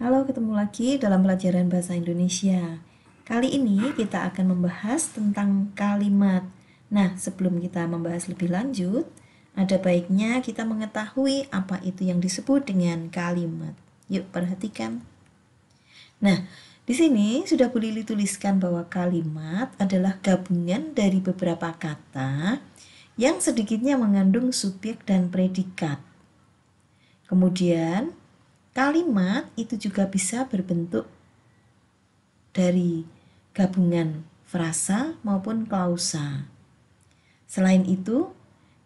Halo, ketemu lagi dalam pelajaran Bahasa Indonesia. Kali ini kita akan membahas tentang kalimat. Nah, sebelum kita membahas lebih lanjut, ada baiknya kita mengetahui apa itu yang disebut dengan kalimat. Yuk, perhatikan. Nah, di sini sudah Bulili dituliskan tuliskan bahwa kalimat adalah gabungan dari beberapa kata yang sedikitnya mengandung subjek dan predikat. Kemudian, Kalimat itu juga bisa berbentuk dari gabungan frasa maupun klausa. Selain itu,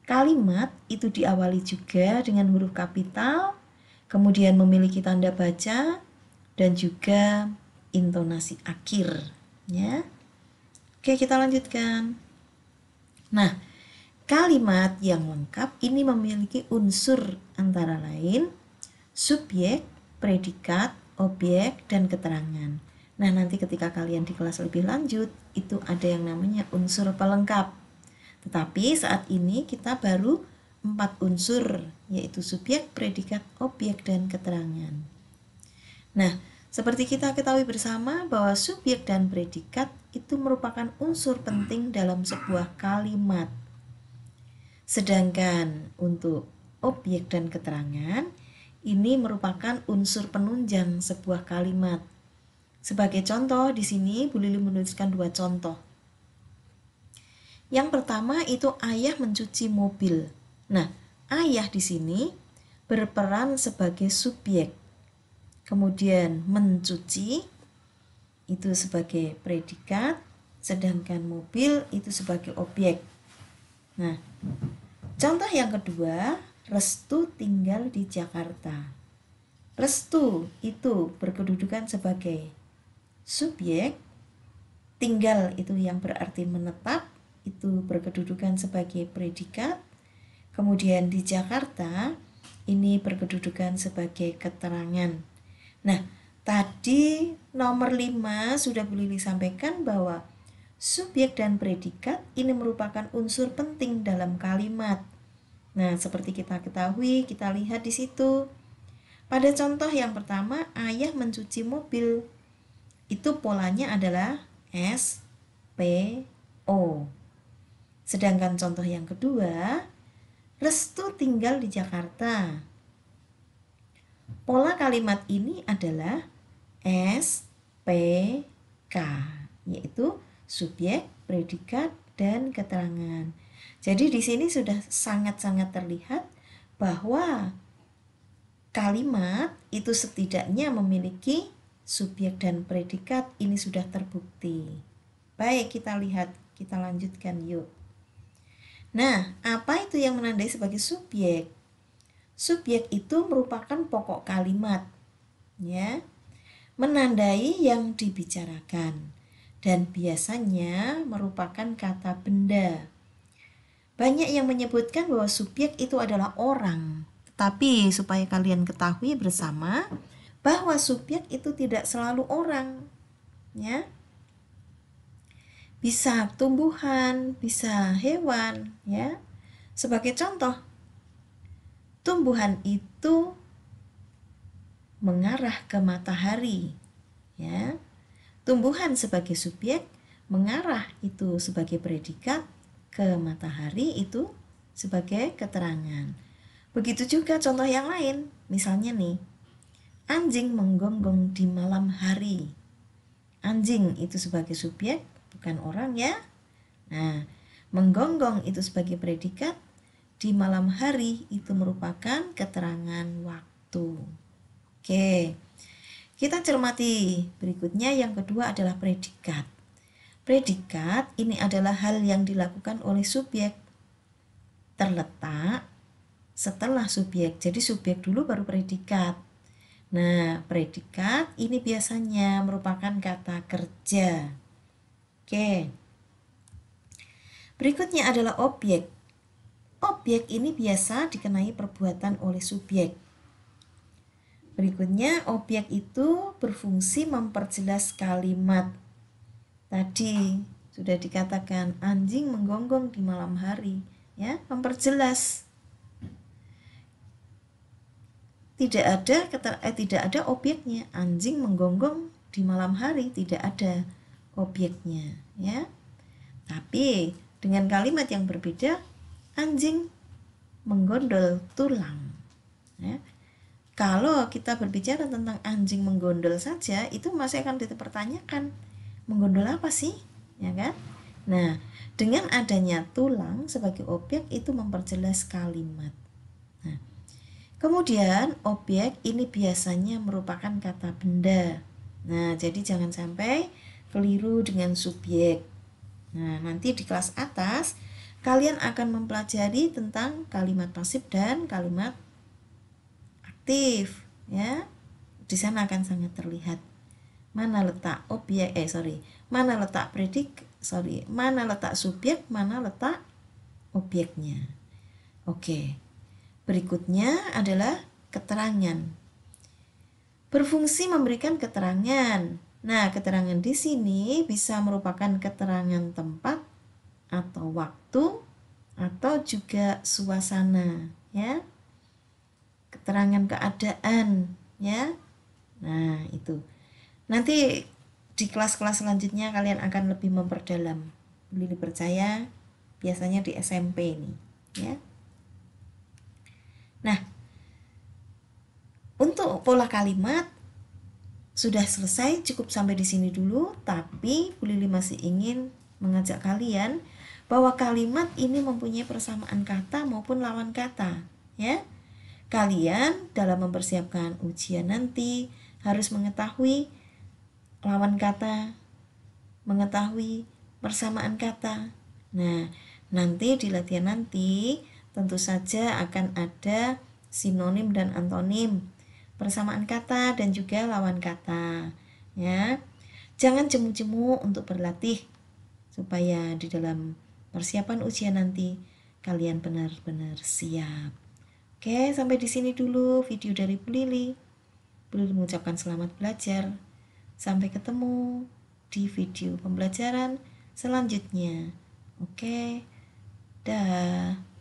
kalimat itu diawali juga dengan huruf kapital, kemudian memiliki tanda baca dan juga intonasi akhir, ya. Oke, kita lanjutkan. Nah, kalimat yang lengkap ini memiliki unsur antara lain subjek, predikat, objek, dan keterangan. Nah, nanti ketika kalian di kelas lebih lanjut, itu ada yang namanya unsur pelengkap. Tetapi saat ini kita baru empat unsur, yaitu subjek, predikat, objek, dan keterangan. Nah, seperti kita ketahui bersama bahwa subjek dan predikat itu merupakan unsur penting dalam sebuah kalimat. Sedangkan untuk objek dan keterangan, ini merupakan unsur penunjang sebuah kalimat. Sebagai contoh, di sini Bu Lili menuliskan dua contoh. Yang pertama itu ayah mencuci mobil. Nah, ayah di sini berperan sebagai subjek. Kemudian mencuci itu sebagai predikat, sedangkan mobil itu sebagai objek. Nah, contoh yang kedua, Restu tinggal di Jakarta. Restu itu berkedudukan sebagai subjek, tinggal itu yang berarti menetap, itu berkedudukan sebagai predikat. Kemudian di Jakarta ini berkedudukan sebagai keterangan. Nah, tadi nomor 5 sudah boleh disampaikan bahwa subjek dan predikat ini merupakan unsur penting dalam kalimat Nah, seperti kita ketahui, kita lihat di situ. Pada contoh yang pertama, ayah mencuci mobil. Itu polanya adalah S P O. Sedangkan contoh yang kedua, Restu tinggal di Jakarta. Pola kalimat ini adalah S P K, yaitu subjek, predikat, dan keterangan. Jadi di sini sudah sangat-sangat terlihat bahwa kalimat itu setidaknya memiliki subjek dan predikat ini sudah terbukti. Baik, kita lihat, kita lanjutkan yuk. Nah, apa itu yang menandai sebagai subjek? Subjek itu merupakan pokok kalimat, ya. Menandai yang dibicarakan dan biasanya merupakan kata benda banyak yang menyebutkan bahwa subjek itu adalah orang. Tapi supaya kalian ketahui bersama bahwa subjek itu tidak selalu orang. Ya. Bisa tumbuhan, bisa hewan, ya. Sebagai contoh, tumbuhan itu mengarah ke matahari, ya. Tumbuhan sebagai subjek mengarah itu sebagai predikat ke matahari itu sebagai keterangan. Begitu juga contoh yang lain, misalnya nih, anjing menggonggong di malam hari. Anjing itu sebagai subjek, bukan orang ya. Nah, menggonggong itu sebagai predikat, di malam hari itu merupakan keterangan waktu. Oke, kita cermati berikutnya yang kedua adalah predikat. Predikat ini adalah hal yang dilakukan oleh subjek terletak setelah subjek. Jadi subjek dulu baru predikat. Nah, predikat ini biasanya merupakan kata kerja. Oke. Berikutnya adalah objek. Objek ini biasa dikenai perbuatan oleh subjek. Berikutnya, objek itu berfungsi memperjelas kalimat Tadi sudah dikatakan anjing menggonggong di malam hari, ya, memperjelas. Tidak ada kata eh, tidak ada obyeknya Anjing menggonggong di malam hari tidak ada obyeknya ya. Tapi dengan kalimat yang berbeda, anjing menggondol tulang. Ya. Kalau kita berbicara tentang anjing menggondol saja, itu masih akan dipertanyakan menggondol apa sih ya kan nah dengan adanya tulang sebagai objek itu memperjelas kalimat nah, kemudian objek ini biasanya merupakan kata benda nah jadi jangan sampai keliru dengan subjek nah nanti di kelas atas kalian akan mempelajari tentang kalimat pasif dan kalimat aktif ya di sana akan sangat terlihat mana letak objek eh sorry mana letak predik sorry mana letak subjek mana letak objeknya oke berikutnya adalah keterangan berfungsi memberikan keterangan nah keterangan di sini bisa merupakan keterangan tempat atau waktu atau juga suasana ya keterangan keadaan ya nah itu Nanti di kelas-kelas selanjutnya kalian akan lebih memperdalam. Lili percaya biasanya di SMP ini, ya. Nah, untuk pola kalimat sudah selesai, cukup sampai di sini dulu, tapi Bu Lili masih ingin mengajak kalian bahwa kalimat ini mempunyai persamaan kata maupun lawan kata, ya. Kalian dalam mempersiapkan ujian nanti harus mengetahui lawan kata, mengetahui persamaan kata. Nah, nanti di latihan nanti tentu saja akan ada sinonim dan antonim, persamaan kata dan juga lawan kata, ya. Jangan jemu-jemu untuk berlatih supaya di dalam persiapan ujian nanti kalian benar-benar siap. Oke, sampai di sini dulu video dari Bu Lili. Lili mengucapkan selamat belajar. Sampai ketemu di video pembelajaran selanjutnya. Oke, dah.